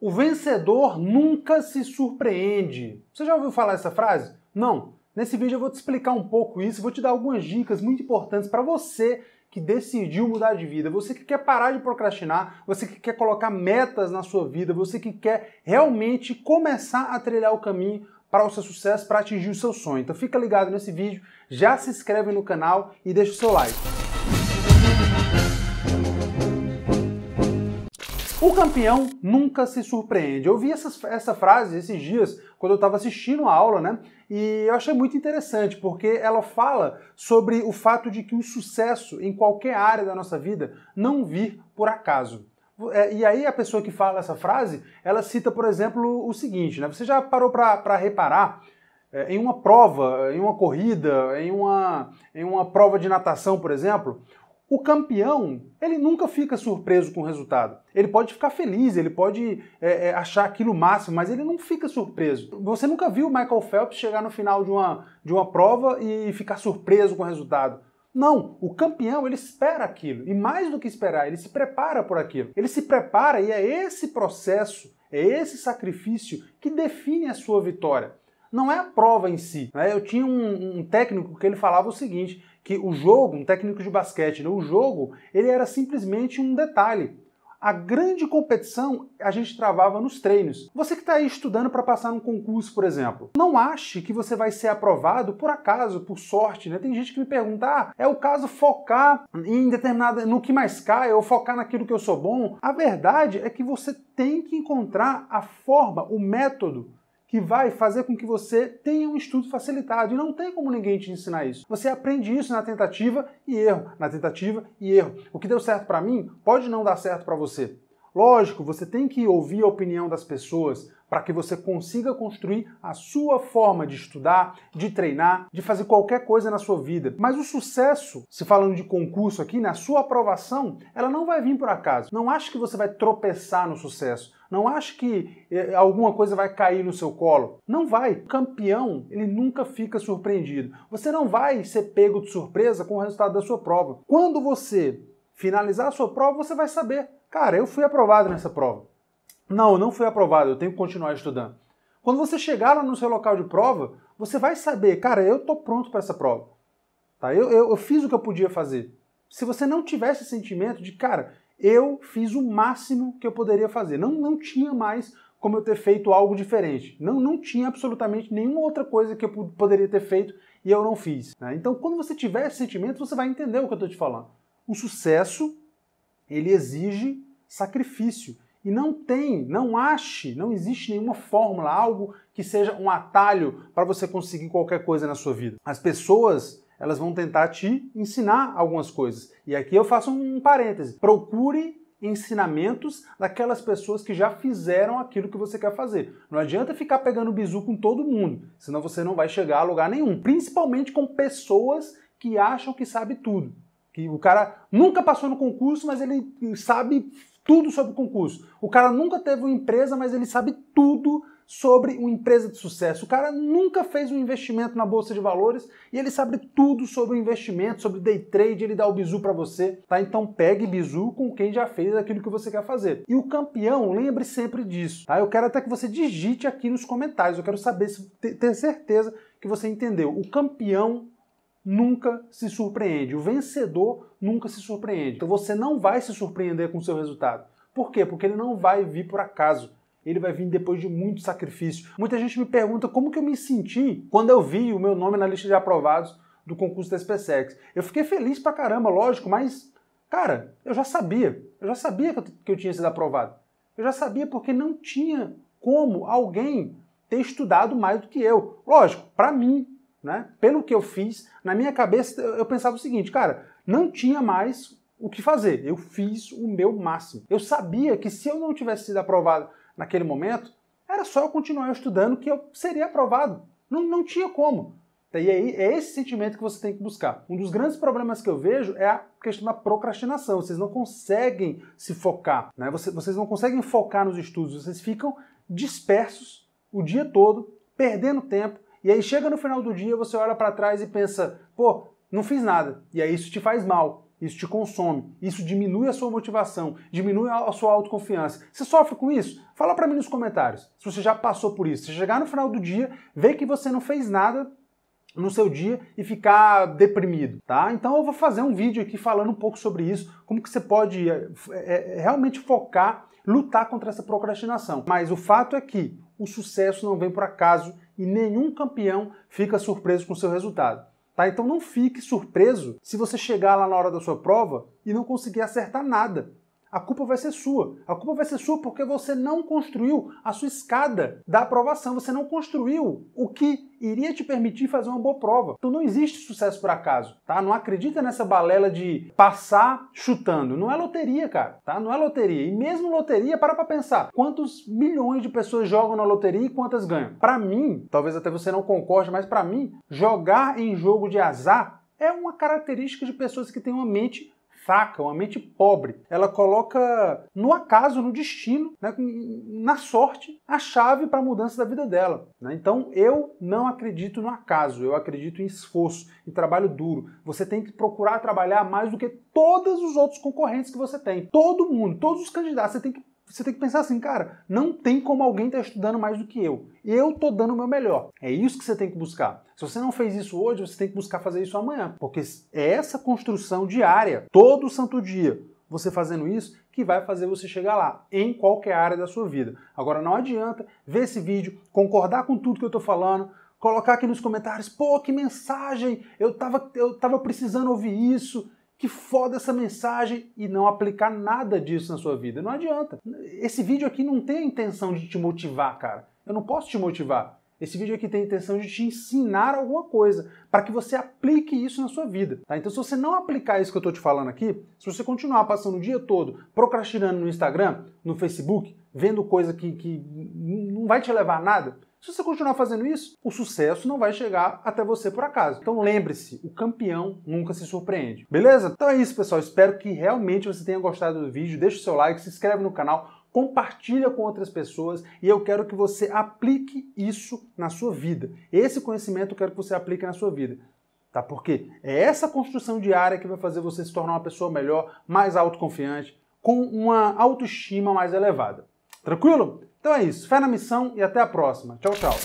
O vencedor nunca se surpreende. Você já ouviu falar essa frase? Não. Nesse vídeo eu vou te explicar um pouco isso, vou te dar algumas dicas muito importantes para você que decidiu mudar de vida, você que quer parar de procrastinar, você que quer colocar metas na sua vida, você que quer realmente começar a trilhar o caminho para o seu sucesso, para atingir o seu sonho. Então fica ligado nesse vídeo, já se inscreve no canal e deixa o seu like. O campeão nunca se surpreende. Eu vi essas, essa frase esses dias quando eu estava assistindo a aula, né? E eu achei muito interessante, porque ela fala sobre o fato de que o sucesso em qualquer área da nossa vida não vir por acaso. É, e aí a pessoa que fala essa frase, ela cita, por exemplo, o seguinte, né? Você já parou para reparar é, em uma prova, em uma corrida, em uma, em uma prova de natação, por exemplo, o campeão, ele nunca fica surpreso com o resultado. Ele pode ficar feliz, ele pode é, é, achar aquilo máximo, mas ele não fica surpreso. Você nunca viu o Michael Phelps chegar no final de uma, de uma prova e ficar surpreso com o resultado. Não, o campeão ele espera aquilo e mais do que esperar, ele se prepara por aquilo. Ele se prepara e é esse processo, é esse sacrifício que define a sua vitória. Não é a prova em si. Né? Eu tinha um, um técnico que ele falava o seguinte: que o jogo, um técnico de basquete, né, o jogo, ele era simplesmente um detalhe. A grande competição a gente travava nos treinos. Você que está aí estudando para passar num concurso, por exemplo, não ache que você vai ser aprovado por acaso, por sorte, né? Tem gente que me pergunta: ah, é o caso focar em determinada, no que mais cai, ou focar naquilo que eu sou bom? A verdade é que você tem que encontrar a forma, o método que vai fazer com que você tenha um estudo facilitado. E não tem como ninguém te ensinar isso. Você aprende isso na tentativa e erro, na tentativa e erro. O que deu certo para mim pode não dar certo para você. Lógico, você tem que ouvir a opinião das pessoas para que você consiga construir a sua forma de estudar, de treinar, de fazer qualquer coisa na sua vida. Mas o sucesso, se falando de concurso aqui, na sua aprovação, ela não vai vir por acaso. Não acho que você vai tropeçar no sucesso. Não acho que eh, alguma coisa vai cair no seu colo. Não vai. O campeão, ele nunca fica surpreendido. Você não vai ser pego de surpresa com o resultado da sua prova. Quando você finalizar a sua prova, você vai saber, cara, eu fui aprovado nessa prova. Não, eu não fui aprovado, eu tenho que continuar estudando. Quando você chegar lá no seu local de prova, você vai saber, cara, eu tô pronto para essa prova. Tá? Eu, eu, eu fiz o que eu podia fazer. Se você não tivesse esse sentimento de, cara, eu fiz o máximo que eu poderia fazer, não, não tinha mais como eu ter feito algo diferente. Não, não tinha absolutamente nenhuma outra coisa que eu poderia ter feito e eu não fiz. Né? Então, quando você tiver esse sentimento, você vai entender o que eu estou te falando. O sucesso, ele exige sacrifício. E não tem, não ache, não existe nenhuma fórmula, algo que seja um atalho para você conseguir qualquer coisa na sua vida. As pessoas, elas vão tentar te ensinar algumas coisas. E aqui eu faço um parêntese. Procure ensinamentos daquelas pessoas que já fizeram aquilo que você quer fazer. Não adianta ficar pegando bizu com todo mundo, senão você não vai chegar a lugar nenhum, principalmente com pessoas que acham que sabe tudo. Que o cara nunca passou no concurso, mas ele sabe tudo sobre o concurso. O cara nunca teve uma empresa, mas ele sabe tudo sobre uma empresa de sucesso. O cara nunca fez um investimento na bolsa de valores e ele sabe tudo sobre o investimento, sobre day trade, ele dá o bizu para você, tá? Então pegue bizu com quem já fez aquilo que você quer fazer. E o campeão, lembre sempre disso, tá? Eu quero até que você digite aqui nos comentários, eu quero saber se ter certeza que você entendeu. O campeão nunca se surpreende. O vencedor nunca se surpreende. Então você não vai se surpreender com o seu resultado. Por quê? Porque ele não vai vir por acaso. Ele vai vir depois de muito sacrifício. Muita gente me pergunta como que eu me senti quando eu vi o meu nome na lista de aprovados do concurso da SpaceX. Eu fiquei feliz pra caramba, lógico, mas, cara, eu já sabia. Eu já sabia que eu tinha sido aprovado. Eu já sabia porque não tinha como alguém ter estudado mais do que eu. Lógico, para mim, né? Pelo que eu fiz, na minha cabeça eu pensava o seguinte, cara, não tinha mais o que fazer. Eu fiz o meu máximo. Eu sabia que se eu não tivesse sido aprovado naquele momento, era só eu continuar estudando que eu seria aprovado. Não, não tinha como. E aí é esse sentimento que você tem que buscar. Um dos grandes problemas que eu vejo é a questão da procrastinação. Vocês não conseguem se focar, né? Vocês, vocês não conseguem focar nos estudos, vocês ficam dispersos o dia todo, perdendo tempo, e aí chega no final do dia, você olha para trás e pensa, pô, não fiz nada. E aí isso te faz mal. Isso te consome, isso diminui a sua motivação, diminui a sua autoconfiança. Você sofre com isso? Fala para mim nos comentários se você já passou por isso. Se chegar no final do dia, ver que você não fez nada, no seu dia e ficar deprimido, tá? Então eu vou fazer um vídeo aqui falando um pouco sobre isso, como que você pode eh, eh, realmente focar lutar contra essa procrastinação. Mas o fato é que o sucesso não vem por acaso e nenhum campeão fica surpreso com seu resultado. Tá? Então não fique surpreso se você chegar lá na hora da sua prova e não conseguir acertar nada a culpa vai ser sua. A culpa vai ser sua porque você não construiu a sua escada da aprovação, você não construiu o que iria te permitir fazer uma boa prova. Então não existe sucesso por acaso, tá? Não acredita nessa balela de passar chutando. Não é loteria, cara, tá? Não é loteria. E mesmo loteria, para pra pensar. Quantos milhões de pessoas jogam na loteria e quantas ganham? Para mim, talvez até você não concorde, mas para mim, jogar em jogo de azar é uma característica de pessoas que têm uma mente fraca, uma mente pobre. Ela coloca no acaso, no destino, né, na sorte, a chave para a mudança da vida dela. Né? Então eu não acredito no acaso, eu acredito em esforço, em trabalho duro. Você tem que procurar trabalhar mais do que todos os outros concorrentes que você tem. Todo mundo, todos os candidatos, você tem que você tem que pensar assim, cara, não tem como alguém estar tá estudando mais do que eu. Eu tô dando o meu melhor. É isso que você tem que buscar. Se você não fez isso hoje, você tem que buscar fazer isso amanhã, porque é essa construção diária, todo santo dia, você fazendo isso, que vai fazer você chegar lá, em qualquer área da sua vida. Agora não adianta ver esse vídeo, concordar com tudo que eu estou falando, colocar aqui nos comentários, pô, que mensagem, eu tava, eu tava precisando ouvir isso que foda essa mensagem e não aplicar nada disso na sua vida. Não adianta. Esse vídeo aqui não tem a intenção de te motivar, cara. Eu não posso te motivar. Esse vídeo aqui tem a intenção de te ensinar alguma coisa, para que você aplique isso na sua vida. Tá? Então, se você não aplicar isso que eu estou te falando aqui, se você continuar passando o dia todo procrastinando no Instagram, no Facebook, vendo coisa que, que não vai te levar a nada, se você continuar fazendo isso, o sucesso não vai chegar até você por acaso. Então lembre-se, o campeão nunca se surpreende. Beleza? Então é isso, pessoal. Espero que realmente você tenha gostado do vídeo. Deixe o seu like, se inscreve no canal, compartilha com outras pessoas e eu quero que você aplique isso na sua vida. Esse conhecimento eu quero que você aplique na sua vida. Tá? Porque é essa construção diária que vai fazer você se tornar uma pessoa melhor, mais autoconfiante, com uma autoestima mais elevada. Tranquilo? Então é isso, fé na missão e até a próxima. Tchau, tchau.